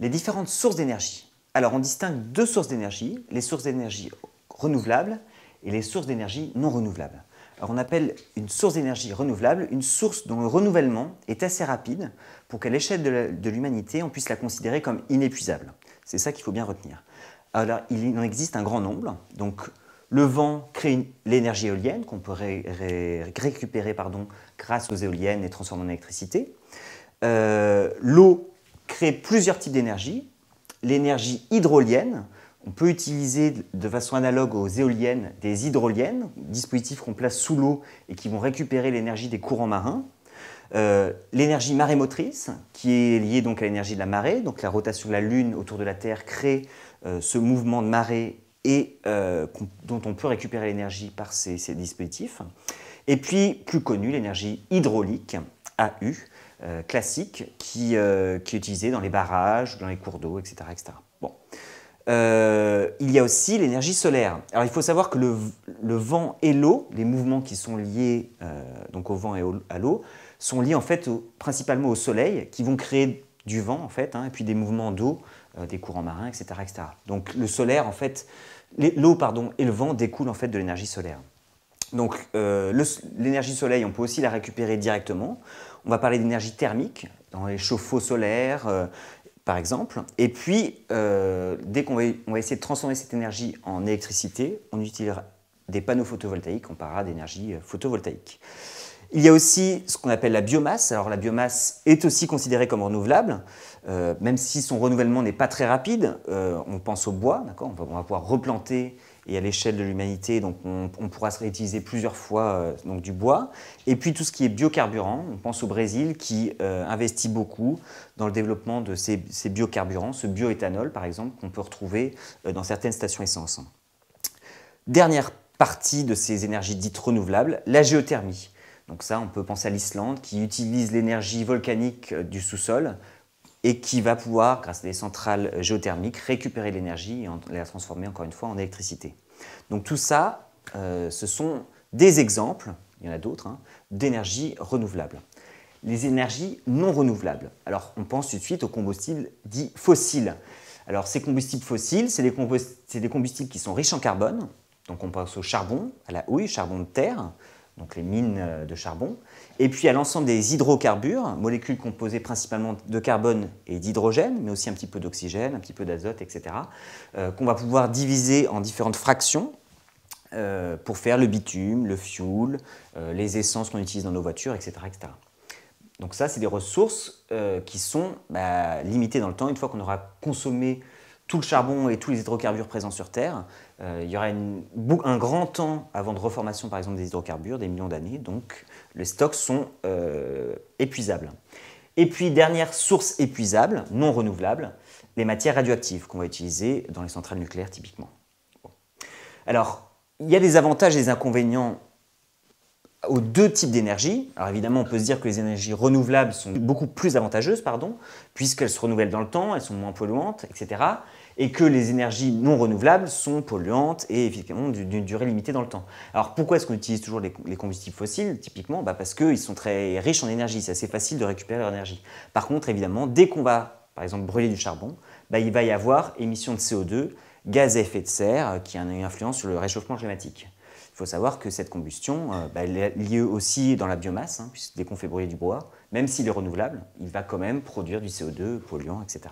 les différentes sources d'énergie. Alors on distingue deux sources d'énergie, les sources d'énergie renouvelables et les sources d'énergie non renouvelables. Alors on appelle une source d'énergie renouvelable une source dont le renouvellement est assez rapide pour qu'à l'échelle de l'humanité, on puisse la considérer comme inépuisable. C'est ça qu'il faut bien retenir. Alors il en existe un grand nombre. Donc le vent crée l'énergie éolienne qu'on peut récupérer pardon, grâce aux éoliennes et transformer en électricité. Euh, l'eau créer plusieurs types d'énergie. L'énergie hydrolienne, on peut utiliser de façon analogue aux éoliennes des hydroliennes, dispositifs qu'on place sous l'eau et qui vont récupérer l'énergie des courants marins. Euh, l'énergie marémotrice, qui est liée donc à l'énergie de la marée, donc la rotation de la Lune autour de la Terre crée euh, ce mouvement de marée et euh, dont on peut récupérer l'énergie par ces, ces, dispositifs. Et puis, plus connu, l'énergie hydraulique, AU, euh, classique euh, qui, est utilisé dans les barrages, dans les cours d'eau, etc. Bon. Euh, il y a aussi l'énergie solaire. Alors il faut savoir que le, vent et l'eau, les mouvements qui sont liés donc au vent et à l'eau, sont liés en fait principalement au soleil, qui vont créer du vent en fait, hein, et puis des mouvements d'eau, des courants marins, etc., Donc le solaire en fait, l'eau pardon et le vent découlent en fait de l'énergie solaire. Donc l'énergie solaire, on peut aussi la récupérer directement. On va parler d'énergie thermique, dans les chauffe-eau solaires, euh, par exemple. Et puis, euh, dès qu'on va, essayer de transformer cette énergie en électricité, on utilisera des panneaux photovoltaïques, on parlera d'énergie euh, photovoltaïque. Il y a aussi ce qu'on appelle la biomasse. Alors la biomasse est aussi considérée comme renouvelable, même si son renouvellement n'est pas très rapide. on pense au bois, on, va pouvoir replanter et à l'échelle de l'humanité, donc on, pourra se réutiliser plusieurs fois euh, donc du bois. Et puis tout ce qui est biocarburant, on pense au Brésil qui euh, investit beaucoup dans le développement de ces, biocarburants, ce bioéthanol par exemple qu'on peut retrouver euh, dans certaines stations essence. Dernière partie de ces énergies dites renouvelables, la géothermie. Donc ça, on peut penser à l'Islande qui utilise l'énergie volcanique du sous-sol et qui va pouvoir, grâce à des centrales géothermiques, récupérer l'énergie et la transformer encore une fois en électricité. Donc tout ça, euh, ce sont des exemples, il y en a d'autres, hein, d'énergies d'énergie renouvelable. Les énergies non renouvelables. Alors on pense tout de suite aux combustibles dits fossiles. Alors ces combustibles fossiles, c'est des, combustibles qui sont riches en carbone, donc on pense au charbon, à la houille, charbon de terre, donc les mines euh, de charbon, et puis à l'ensemble des hydrocarbures, molécules composées principalement de carbone et d'hydrogène, mais aussi un petit peu d'oxygène, un petit peu d'azote, etc., euh, qu'on va pouvoir diviser en différentes fractions euh, pour faire le bitume, le fuel, les essences qu'on utilise dans nos voitures, etc. Donc ça, c'est des ressources qui sont bah, limitées dans le temps. Une fois qu'on aura consommé tout le charbon et tous les hydrocarbures présents sur Terre. Euh, il y aura un grand temps avant de reformation, par exemple, des hydrocarbures, des millions d'années. Donc, les stocks sont euh, épuisables. Et puis, dernière source épuisable, non renouvelable, les matières radioactives qu'on va utiliser dans les centrales nucléaires typiquement. Alors, il y a des avantages et des inconvénients aux deux types d'énergie. Alors évidemment, on peut se dire que les énergies renouvelables sont beaucoup plus avantageuses, pardon, puisqu'elles se renouvellent dans le temps, elles sont moins polluantes, etc. Et que les énergies non renouvelables sont polluantes et effectivement d'une durée limitée dans le temps. Alors pourquoi est-ce qu'on utilise toujours les, combustibles fossiles Typiquement, bah, parce qu'ils sont très riches en énergie, c'est assez facile de récupérer leur énergie. Par contre, évidemment, dès qu'on va, par exemple, brûler du charbon, bah, il va y avoir émission de CO2 gaz à effet de serre euh, qui a une influence sur le réchauffement climatique. Il faut savoir que cette combustion, euh, bah, est liée aussi dans la biomasse, hein, puisque dès qu'on fait brûler du bois, même s'il est renouvelable, il va quand même produire du CO2 polluant, etc.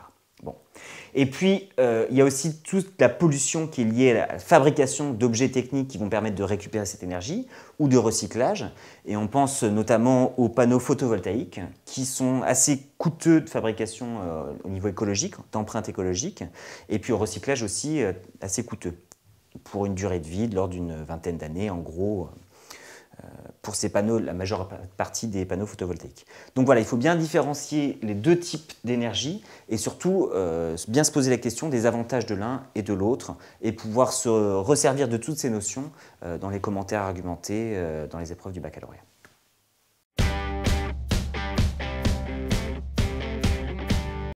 Et puis, euh, il y a aussi toute la pollution qui est liée à la fabrication d'objets techniques qui vont permettre de récupérer cette énergie ou de recyclage. Et on pense notamment aux panneaux photovoltaïques qui sont assez coûteux de fabrication euh, au niveau écologique, d'empreinte écologique, et puis au recyclage aussi euh, assez coûteux pour une durée de vie de d'une vingtaine d'années en gros pour ces panneaux, la majeure partie des panneaux photovoltaïques. Donc voilà, il faut bien différencier les deux types d'énergie et surtout euh, bien se poser la question des avantages de l'un et de l'autre et pouvoir se resservir de toutes ces notions euh, dans les commentaires argumentés euh, dans les épreuves du baccalauréat.